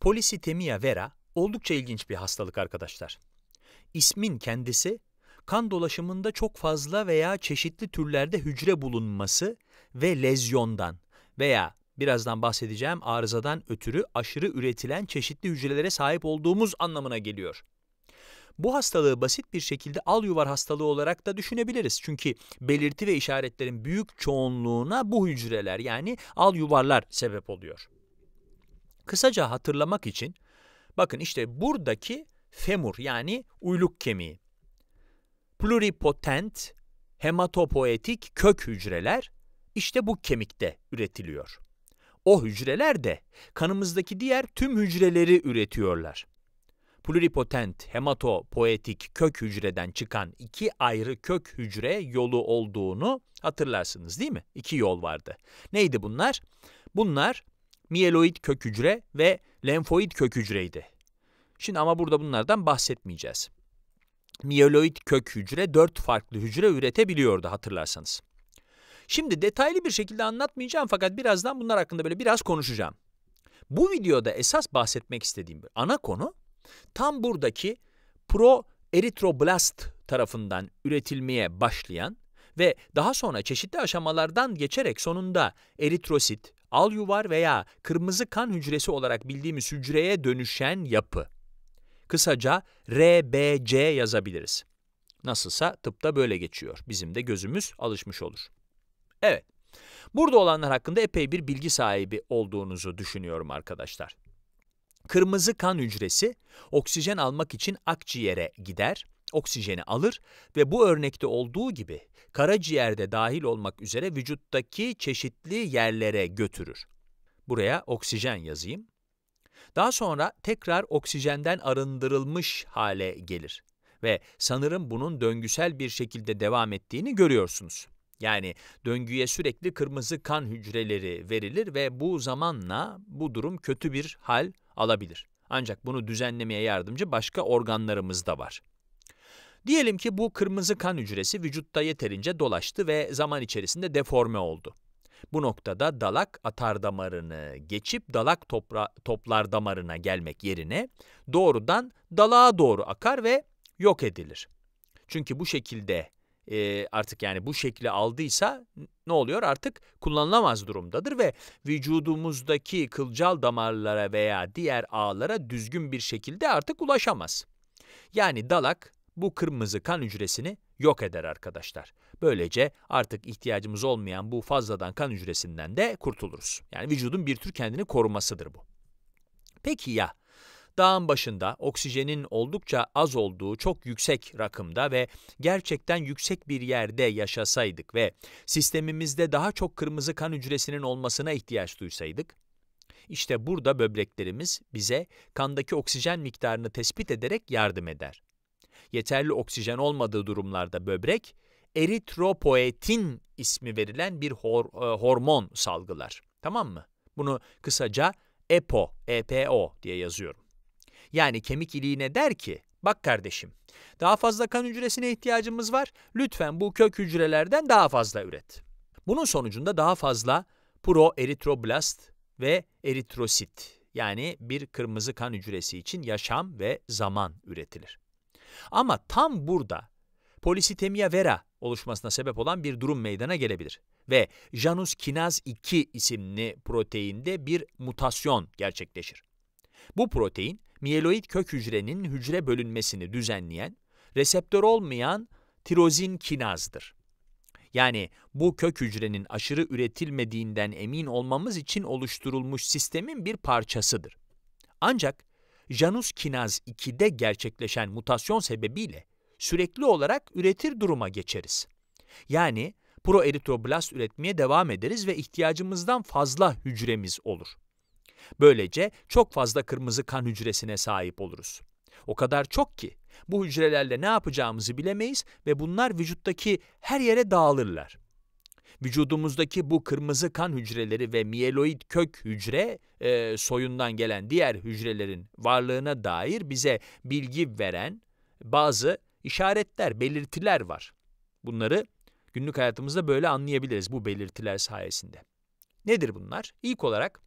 Polisitemiya vera oldukça ilginç bir hastalık arkadaşlar. İsmin kendisi, kan dolaşımında çok fazla veya çeşitli türlerde hücre bulunması ve lezyondan veya birazdan bahsedeceğim arızadan ötürü aşırı üretilen çeşitli hücrelere sahip olduğumuz anlamına geliyor. Bu hastalığı basit bir şekilde al yuvar hastalığı olarak da düşünebiliriz. Çünkü belirti ve işaretlerin büyük çoğunluğuna bu hücreler yani al yuvarlar sebep oluyor kısaca hatırlamak için bakın işte buradaki femur yani uyluk kemiği. Pluripotent hematopoetik kök hücreler işte bu kemikte üretiliyor. O hücreler de kanımızdaki diğer tüm hücreleri üretiyorlar. Pluripotent hematopoetik kök hücreden çıkan iki ayrı kök hücre yolu olduğunu hatırlarsınız değil mi? İki yol vardı. Neydi bunlar? Bunlar miyeloid kök hücre ve lenfoid kök hücreydi. Şimdi ama burada bunlardan bahsetmeyeceğiz. Miyeloid kök hücre dört farklı hücre üretebiliyordu hatırlarsanız. Şimdi detaylı bir şekilde anlatmayacağım fakat birazdan bunlar hakkında böyle biraz konuşacağım. Bu videoda esas bahsetmek istediğim bir ana konu tam buradaki pro eritroblast tarafından üretilmeye başlayan ve daha sonra çeşitli aşamalardan geçerek sonunda eritrosit, al yuvar veya kırmızı kan hücresi olarak bildiğimiz hücreye dönüşen yapı. Kısaca RBC yazabiliriz. Nasılsa tıpta böyle geçiyor. Bizim de gözümüz alışmış olur. Evet, burada olanlar hakkında epey bir bilgi sahibi olduğunuzu düşünüyorum arkadaşlar. Kırmızı kan hücresi oksijen almak için akciğere gider oksijeni alır ve bu örnekte olduğu gibi karaciğerde dahil olmak üzere vücuttaki çeşitli yerlere götürür. Buraya oksijen yazayım. Daha sonra tekrar oksijenden arındırılmış hale gelir ve sanırım bunun döngüsel bir şekilde devam ettiğini görüyorsunuz. Yani döngüye sürekli kırmızı kan hücreleri verilir ve bu zamanla bu durum kötü bir hal alabilir. Ancak bunu düzenlemeye yardımcı başka organlarımız da var. Diyelim ki bu kırmızı kan hücresi vücutta yeterince dolaştı ve zaman içerisinde deforme oldu. Bu noktada dalak atar damarını geçip dalak topra toplar damarına gelmek yerine doğrudan dalağa doğru akar ve yok edilir. Çünkü bu şekilde e, artık yani bu şekli aldıysa ne oluyor? Artık kullanılamaz durumdadır ve vücudumuzdaki kılcal damarlara veya diğer ağlara düzgün bir şekilde artık ulaşamaz. Yani dalak bu kırmızı kan hücresini yok eder arkadaşlar. Böylece artık ihtiyacımız olmayan bu fazladan kan hücresinden de kurtuluruz. Yani vücudun bir tür kendini korumasıdır bu. Peki ya dağın başında oksijenin oldukça az olduğu çok yüksek rakımda ve gerçekten yüksek bir yerde yaşasaydık ve sistemimizde daha çok kırmızı kan hücresinin olmasına ihtiyaç duysaydık, işte burada böbreklerimiz bize kandaki oksijen miktarını tespit ederek yardım eder yeterli oksijen olmadığı durumlarda böbrek eritropoetin ismi verilen bir hor, e, hormon salgılar. Tamam mı? Bunu kısaca EPO, EPO diye yazıyorum. Yani kemik iliğine der ki, bak kardeşim, daha fazla kan hücresine ihtiyacımız var, lütfen bu kök hücrelerden daha fazla üret. Bunun sonucunda daha fazla proeritroblast ve eritrosit yani bir kırmızı kan hücresi için yaşam ve zaman üretilir. Ama tam burada polisitemiya vera oluşmasına sebep olan bir durum meydana gelebilir. Ve Janus kinaz 2 isimli proteinde bir mutasyon gerçekleşir. Bu protein, mieloid kök hücrenin hücre bölünmesini düzenleyen, reseptör olmayan tirozin kinazdır. Yani bu kök hücrenin aşırı üretilmediğinden emin olmamız için oluşturulmuş sistemin bir parçasıdır. Ancak Janus kinaz 2'de gerçekleşen mutasyon sebebiyle sürekli olarak üretir duruma geçeriz. Yani proeritroblast üretmeye devam ederiz ve ihtiyacımızdan fazla hücremiz olur. Böylece çok fazla kırmızı kan hücresine sahip oluruz. O kadar çok ki bu hücrelerle ne yapacağımızı bilemeyiz ve bunlar vücuttaki her yere dağılırlar. Vücudumuzdaki bu kırmızı kan hücreleri ve mieloid kök hücre e, soyundan gelen diğer hücrelerin varlığına dair bize bilgi veren bazı işaretler, belirtiler var. Bunları günlük hayatımızda böyle anlayabiliriz bu belirtiler sayesinde. Nedir bunlar? İlk olarak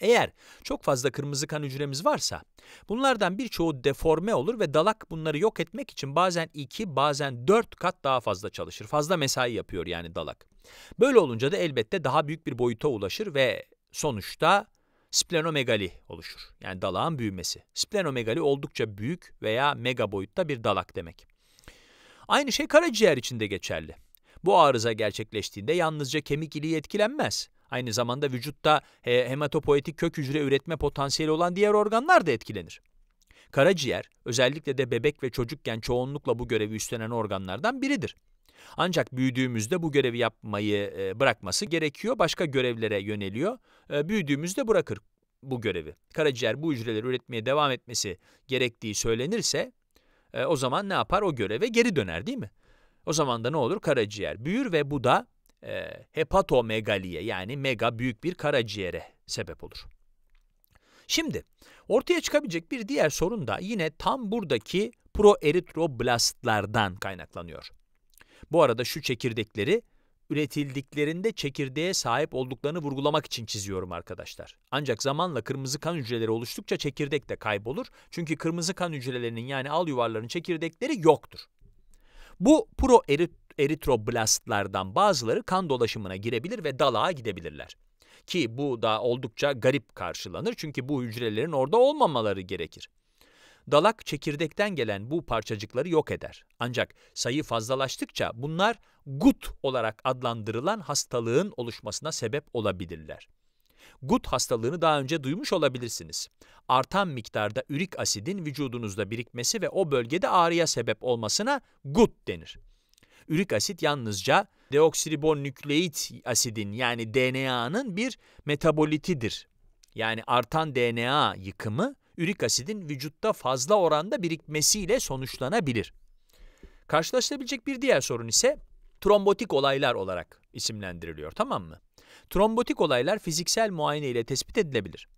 eğer çok fazla kırmızı kan hücremiz varsa bunlardan birçoğu deforme olur ve dalak bunları yok etmek için bazen 2 bazen 4 kat daha fazla çalışır. Fazla mesai yapıyor yani dalak. Böyle olunca da elbette daha büyük bir boyuta ulaşır ve sonuçta splenomegali oluşur. Yani dalağın büyümesi. Splenomegali oldukça büyük veya mega boyutta bir dalak demek. Aynı şey karaciğer için de geçerli. Bu arıza gerçekleştiğinde yalnızca kemik iliği etkilenmez. Aynı zamanda vücutta hematopoetik kök hücre üretme potansiyeli olan diğer organlar da etkilenir. Karaciğer özellikle de bebek ve çocukken çoğunlukla bu görevi üstlenen organlardan biridir. Ancak büyüdüğümüzde bu görevi yapmayı e, bırakması gerekiyor. Başka görevlere yöneliyor. E, büyüdüğümüzde bırakır bu görevi. Karaciğer bu hücreleri üretmeye devam etmesi gerektiği söylenirse e, o zaman ne yapar? O göreve geri döner değil mi? O zaman da ne olur? Karaciğer büyür ve bu da e, hepatomegaliye yani mega büyük bir karaciğere sebep olur. Şimdi ortaya çıkabilecek bir diğer sorun da yine tam buradaki proeritroblastlardan kaynaklanıyor. Bu arada şu çekirdekleri üretildiklerinde çekirdeğe sahip olduklarını vurgulamak için çiziyorum arkadaşlar. Ancak zamanla kırmızı kan hücreleri oluştukça çekirdek de kaybolur. Çünkü kırmızı kan hücrelerinin yani al yuvarlarının çekirdekleri yoktur. Bu proerit eritroblastlardan bazıları kan dolaşımına girebilir ve dalağa gidebilirler. Ki bu da oldukça garip karşılanır çünkü bu hücrelerin orada olmamaları gerekir. Dalak çekirdekten gelen bu parçacıkları yok eder. Ancak sayı fazlalaştıkça bunlar gut olarak adlandırılan hastalığın oluşmasına sebep olabilirler. Gut hastalığını daha önce duymuş olabilirsiniz. Artan miktarda ürik asidin vücudunuzda birikmesi ve o bölgede ağrıya sebep olmasına gut denir. Ürik asit yalnızca deoksiribonükleit asidin yani DNA'nın bir metabolitidir. Yani artan DNA yıkımı ürik asidin vücutta fazla oranda birikmesiyle sonuçlanabilir. Karşılaşılabilecek bir diğer sorun ise trombotik olaylar olarak isimlendiriliyor tamam mı? Trombotik olaylar fiziksel muayene ile tespit edilebilir.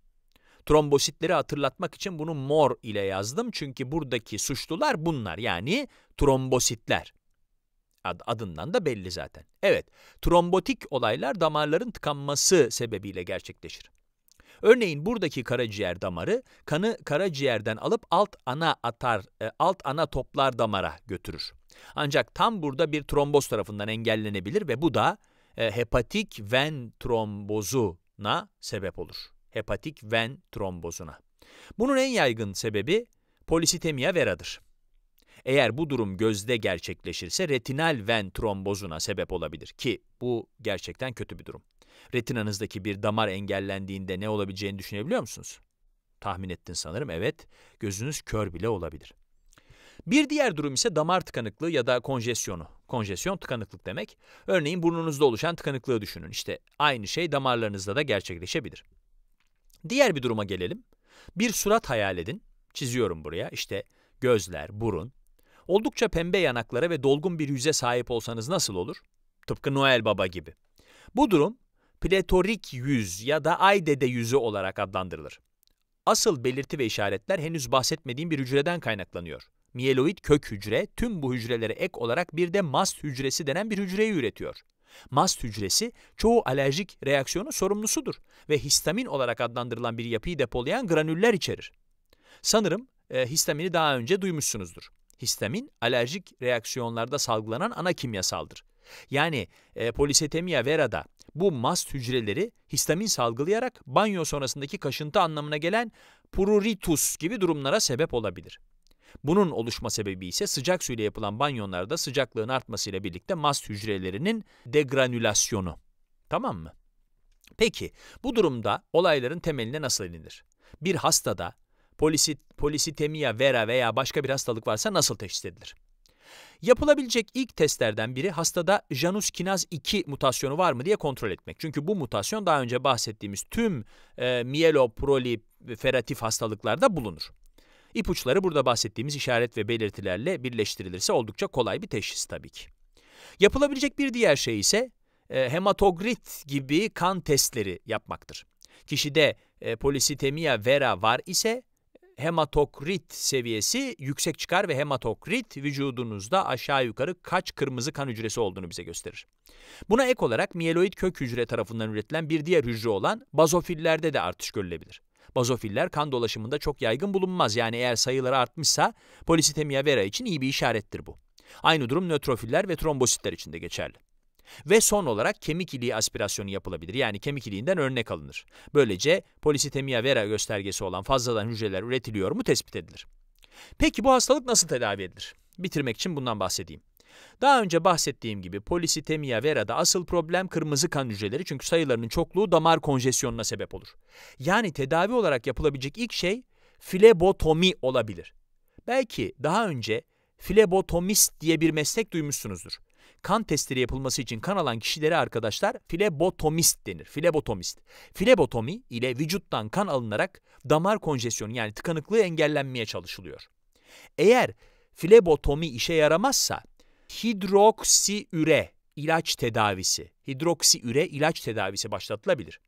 Trombositleri hatırlatmak için bunu mor ile yazdım çünkü buradaki suçlular bunlar yani trombositler. Ad, adından da belli zaten. Evet, trombotik olaylar damarların tıkanması sebebiyle gerçekleşir. Örneğin buradaki karaciğer damarı kanı karaciğerden alıp alt ana atar, e, alt ana toplar damara götürür. Ancak tam burada bir tromboz tarafından engellenebilir ve bu da e, hepatik ven trombozuna sebep olur. Hepatik ven trombozuna. Bunun en yaygın sebebi polisitemia veradır. Eğer bu durum gözde gerçekleşirse retinal ven trombozuna sebep olabilir ki bu gerçekten kötü bir durum. Retinanızdaki bir damar engellendiğinde ne olabileceğini düşünebiliyor musunuz? Tahmin ettin sanırım evet gözünüz kör bile olabilir. Bir diğer durum ise damar tıkanıklığı ya da konjesyonu. Konjesyon tıkanıklık demek. Örneğin burnunuzda oluşan tıkanıklığı düşünün. İşte aynı şey damarlarınızda da gerçekleşebilir. Diğer bir duruma gelelim. Bir surat hayal edin. Çiziyorum buraya. İşte gözler, burun, Oldukça pembe yanaklara ve dolgun bir yüze sahip olsanız nasıl olur? Tıpkı Noel Baba gibi. Bu durum pletorik yüz ya da ay dede yüzü olarak adlandırılır. Asıl belirti ve işaretler henüz bahsetmediğim bir hücreden kaynaklanıyor. Mieloid kök hücre tüm bu hücrelere ek olarak bir de mast hücresi denen bir hücreyi üretiyor. Mast hücresi çoğu alerjik reaksiyonun sorumlusudur ve histamin olarak adlandırılan bir yapıyı depolayan granüller içerir. Sanırım e, histamini daha önce duymuşsunuzdur. Histamin alerjik reaksiyonlarda salgılanan ana kimyasaldır. Yani e, polisetemia vera'da bu mast hücreleri histamin salgılayarak banyo sonrasındaki kaşıntı anlamına gelen pruritus gibi durumlara sebep olabilir. Bunun oluşma sebebi ise sıcak suyla yapılan banyonlarda sıcaklığın artmasıyla birlikte mast hücrelerinin degranülasyonu. Tamam mı? Peki bu durumda olayların temeline nasıl inilir? Bir hastada polisi, polisitemiya, vera veya başka bir hastalık varsa nasıl teşhis edilir? Yapılabilecek ilk testlerden biri hastada Janus kinaz 2 mutasyonu var mı diye kontrol etmek. Çünkü bu mutasyon daha önce bahsettiğimiz tüm e, mieloproliferatif hastalıklarda bulunur. İpuçları burada bahsettiğimiz işaret ve belirtilerle birleştirilirse oldukça kolay bir teşhis tabii ki. Yapılabilecek bir diğer şey ise e, hematogrit gibi kan testleri yapmaktır. Kişide e, polisitemiya vera var ise hematokrit seviyesi yüksek çıkar ve hematokrit vücudunuzda aşağı yukarı kaç kırmızı kan hücresi olduğunu bize gösterir. Buna ek olarak mieloid kök hücre tarafından üretilen bir diğer hücre olan bazofillerde de artış görülebilir. Bazofiller kan dolaşımında çok yaygın bulunmaz yani eğer sayıları artmışsa polisitemiya vera için iyi bir işarettir bu. Aynı durum nötrofiller ve trombositler için de geçerli. Ve son olarak kemik iliği aspirasyonu yapılabilir. Yani kemik iliğinden örnek alınır. Böylece polisitemiya vera göstergesi olan fazladan hücreler üretiliyor mu tespit edilir. Peki bu hastalık nasıl tedavi edilir? Bitirmek için bundan bahsedeyim. Daha önce bahsettiğim gibi polisitemiya vera'da asıl problem kırmızı kan hücreleri çünkü sayılarının çokluğu damar konjesyonuna sebep olur. Yani tedavi olarak yapılabilecek ilk şey filebotomi olabilir. Belki daha önce filebotomist diye bir meslek duymuşsunuzdur kan testleri yapılması için kan alan kişilere arkadaşlar filebotomist denir. Filebotomist. Filebotomi ile vücuttan kan alınarak damar konjesyonu yani tıkanıklığı engellenmeye çalışılıyor. Eğer filebotomi işe yaramazsa hidroksiüre ilaç tedavisi, hidroksiüre ilaç tedavisi başlatılabilir.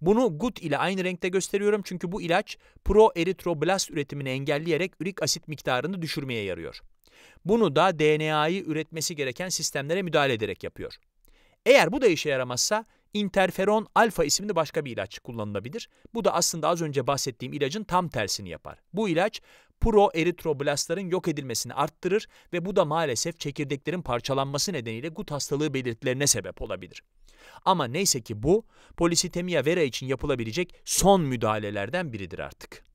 Bunu gut ile aynı renkte gösteriyorum çünkü bu ilaç proeritroblast üretimini engelleyerek ürik asit miktarını düşürmeye yarıyor. Bunu da DNA'yı üretmesi gereken sistemlere müdahale ederek yapıyor. Eğer bu da işe yaramazsa interferon alfa isimli başka bir ilaç kullanılabilir. Bu da aslında az önce bahsettiğim ilacın tam tersini yapar. Bu ilaç proeritroblastların yok edilmesini arttırır ve bu da maalesef çekirdeklerin parçalanması nedeniyle gut hastalığı belirtilerine sebep olabilir. Ama neyse ki bu polisitemiya vera için yapılabilecek son müdahalelerden biridir artık.